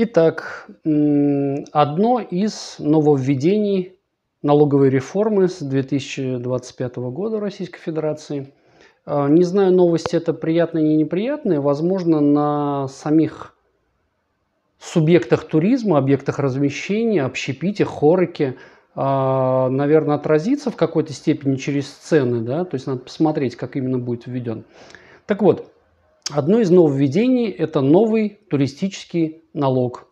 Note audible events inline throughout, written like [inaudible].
Итак, одно из нововведений налоговой реформы с 2025 года Российской Федерации. А, не знаю, новости это приятные или неприятные. Возможно, на самих субъектах туризма, объектах размещения, общепите, хорыке, а, наверное, отразится в какой-то степени через цены. Да? То есть надо посмотреть, как именно будет введен. Так вот, Одно из нововведений – это новый туристический налог.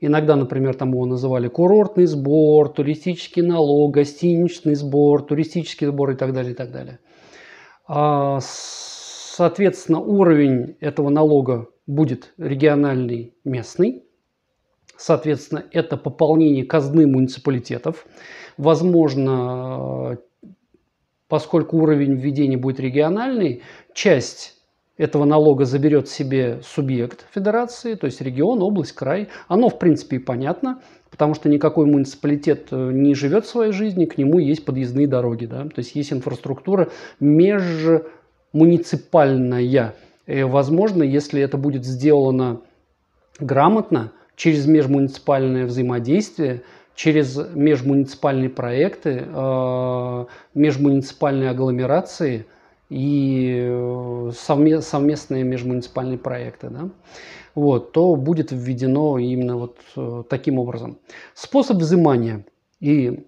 Иногда, например, там его называли курортный сбор, туристический налог, гостиничный сбор, туристический сбор и так далее, и так далее. А, соответственно, уровень этого налога будет региональный, местный. Соответственно, это пополнение казны муниципалитетов. Возможно, э, поскольку уровень введения будет региональный, часть этого налога заберет себе субъект федерации, то есть регион, область, край. Оно, в принципе, и понятно, потому что никакой муниципалитет э, не живет своей жизнью, к нему есть подъездные дороги, да, то есть есть инфраструктура межмуниципальная. И, возможно, если это будет сделано грамотно, через межмуниципальное взаимодействие, через межмуниципальные проекты, э, межмуниципальные агломерации – и э, совместные межмуниципальные проекты, да, вот, то будет введено именно вот э, таким образом. Способ взимания. И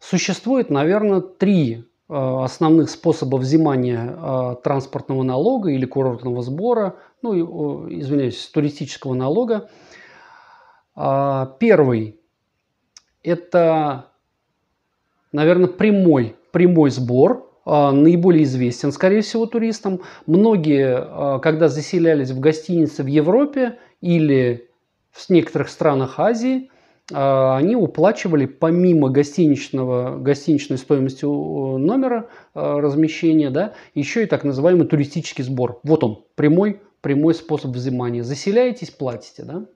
существует, наверное, три э, основных способов взимания транспортного налога или курортного сбора, ну, извиняюсь, туристического налога. А, первый – это, наверное, прямой, прямой сбор – а, наиболее известен, скорее всего, туристам. Многие, а, когда заселялись в гостиницы в Европе или в некоторых странах Азии, а, они уплачивали помимо гостиничного, гостиничной стоимости номера размещения, да, еще и так называемый туристический сбор. Вот он, прямой, прямой способ взимания. Заселяетесь, платите. Да?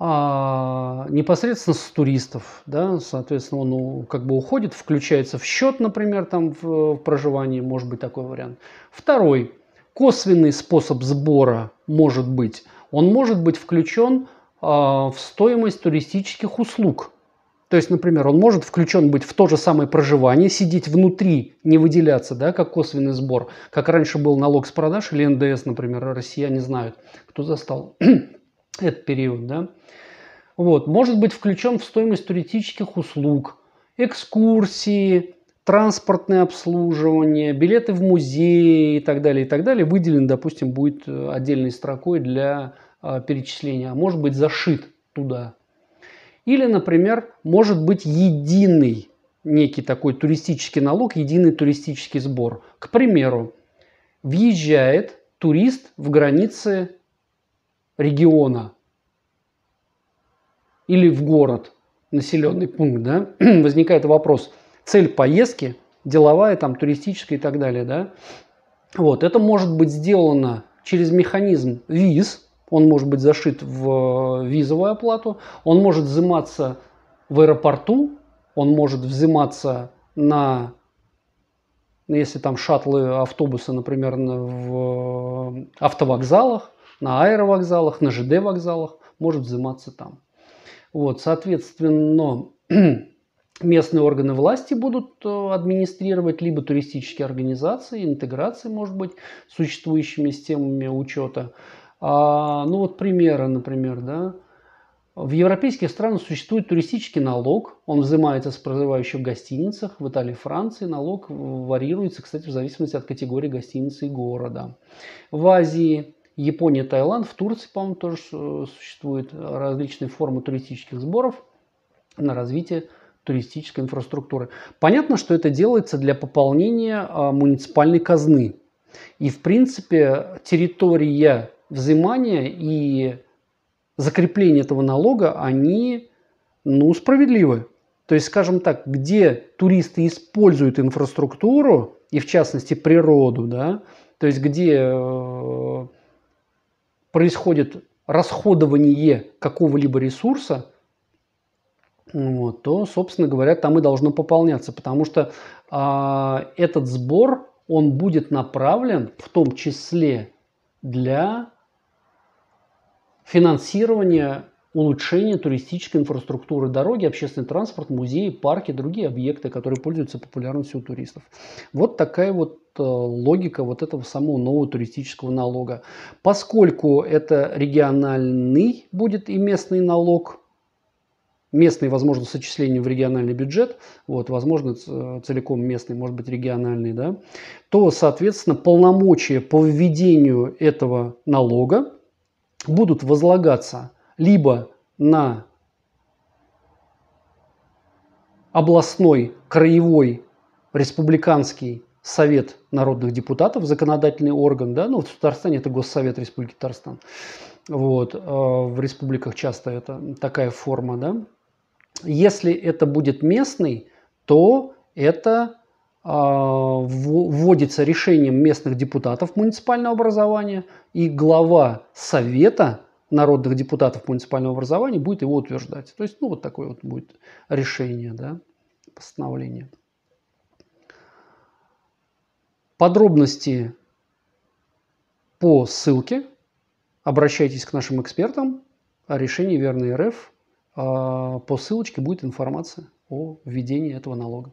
а непосредственно с туристов, да, соответственно, он ну, как бы уходит, включается в счет, например, там в, в проживании, может быть такой вариант. Второй, косвенный способ сбора может быть, он может быть включен а, в стоимость туристических услуг. То есть, например, он может включен быть в то же самое проживание, сидеть внутри, не выделяться, да, как косвенный сбор, как раньше был налог с продаж или НДС, например, россияне знают, кто застал. [clears throat] этот период, да, вот, может быть включен в стоимость туристических услуг, экскурсии, транспортное обслуживание, билеты в музеи и так далее, и так далее, выделен, допустим, будет э, отдельной строкой для э, перечисления, а может быть зашит туда. Или, например, может быть единый некий такой туристический налог, единый туристический сбор. К примеру, въезжает турист в границы региона или в город, населенный пункт, да, [clears throat] возникает вопрос, цель поездки, деловая, там, туристическая и так далее, да, вот, это может быть сделано через механизм виз, он может быть зашит в э, визовую оплату, он может взиматься в аэропорту, он может взиматься на, если там шатлы, автобусы, например, в э, автовокзалах, на аэровокзалах, на ЖД вокзалах, может взиматься там. Вот, соответственно, [clears throat] местные органы власти будут э, администрировать либо туристические организации, интеграции, может быть, с существующими системами учета. А, ну вот примеры, например, да. В европейских странах существует туристический налог, он взимается с проживающих в гостиницах. В Италии и Франции налог варьируется, кстати, в зависимости от категории гостиницы и города. В Азии Япония, Таиланд, в Турции, по-моему, тоже э, существуют э, различные формы туристических сборов на развитие туристической инфраструктуры. Понятно, что это делается для пополнения а, муниципальной казны. И, в принципе, территория взимания и закрепление этого налога, они, ну, справедливы. То есть, скажем так, где туристы используют инфраструктуру, и в частности природу, да, то есть где э, происходит расходование какого-либо ресурса, вот, то, собственно говоря, там и должно пополняться, потому что э, этот сбор, он будет направлен в том числе для финансирования улучшения туристической инфраструктуры дороги, общественный транспорт, музеи, парки, другие объекты, которые пользуются популярностью у туристов. Вот такая вот Э, логика вот этого самого нового туристического налога. Поскольку это региональный будет и местный налог, местный, возможно, с отчислением в региональный бюджет, вот, возможно, целиком местный, может быть, региональный, да, то, соответственно, полномочия по введению этого налога будут возлагаться либо на областной, краевой, республиканский Совет народных депутатов, законодательный орган, да, ну, в Татарстане это Госсовет Республики Татарстан, вот, э, в республиках часто это такая форма, да. Если это будет местный, то это э, вводится решением местных депутатов муниципального образования, и глава Совета народных депутатов муниципального образования будет его утверждать. То есть, ну, вот такое вот будет решение, да, постановление. Подробности по ссылке. Обращайтесь к нашим экспертам о решении Верной РФ. А, по ссылочке будет информация о введении этого налога.